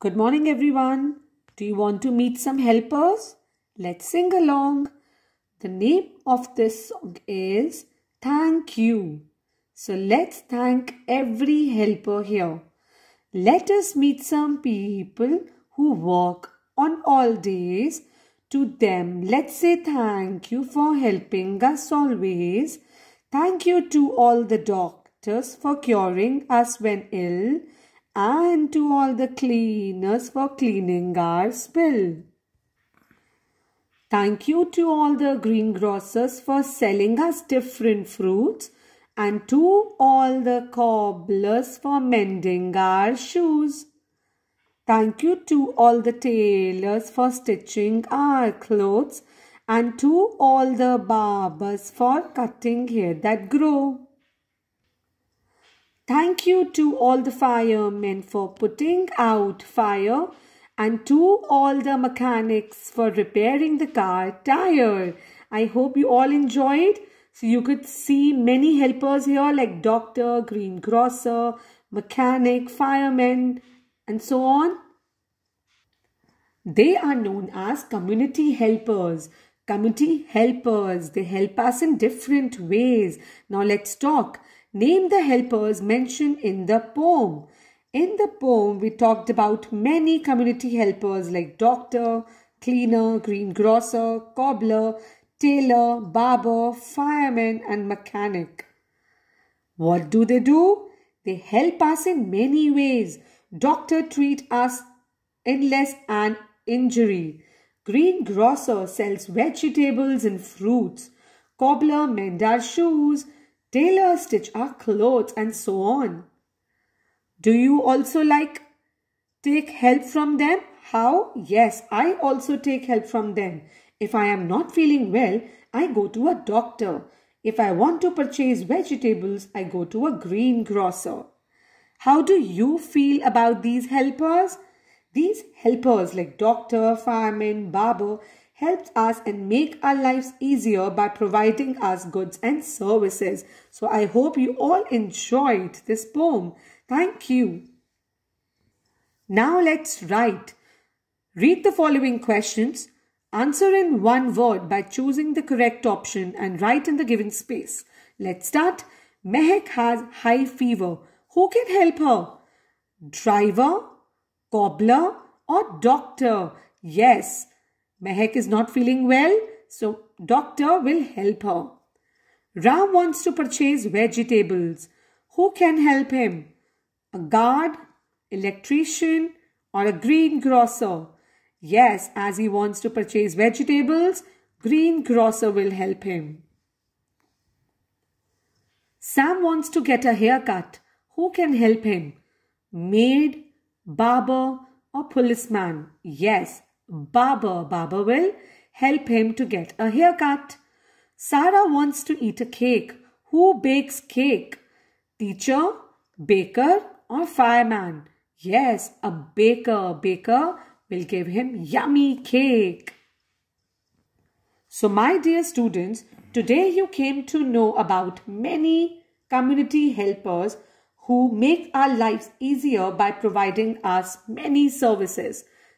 Good morning, everyone. Do you want to meet some helpers? Let's sing along. The name of this song is Thank You. So let's thank every helper here. Let us meet some people who work on all days. To them, let's say thank you for helping us always. Thank you to all the doctors for curing us when ill and to all the cleaners for cleaning our spill. Thank you to all the greengrocers for selling us different fruits and to all the cobblers for mending our shoes. Thank you to all the tailors for stitching our clothes and to all the barbers for cutting hair that grow. Thank you to all the firemen for putting out fire and to all the mechanics for repairing the car tire. I hope you all enjoyed. So you could see many helpers here like doctor, greengrocer, mechanic, fireman, and so on. They are known as community helpers. Community helpers, they help us in different ways. Now let's talk. Name the helpers mentioned in the poem. In the poem, we talked about many community helpers like doctor, cleaner, greengrocer, cobbler, tailor, barber, fireman, and mechanic. What do they do? They help us in many ways. Doctor treat us unless an injury. Greengrocer sells vegetables and fruits. Cobbler mend our shoes. Tailors stitch our clothes, and so on. Do you also like take help from them? How? Yes, I also take help from them. If I am not feeling well, I go to a doctor. If I want to purchase vegetables, I go to a greengrocer. How do you feel about these helpers? These helpers like doctor, fireman, barber, helps us and make our lives easier by providing us goods and services. So I hope you all enjoyed this poem. Thank you. Now let's write. Read the following questions. Answer in one word by choosing the correct option and write in the given space. Let's start. Mehek has high fever. Who can help her? Driver, cobbler or doctor? Yes, Mehak is not feeling well, so doctor will help her. Ram wants to purchase vegetables. Who can help him? A guard, electrician or a greengrocer. Yes, as he wants to purchase vegetables, greengrocer will help him. Sam wants to get a haircut. Who can help him? Maid, barber or policeman? Yes, Barber. Barber will help him to get a haircut. Sarah wants to eat a cake. Who bakes cake? Teacher, baker or fireman? Yes, a baker. Baker will give him yummy cake. So my dear students, today you came to know about many community helpers who make our lives easier by providing us many services.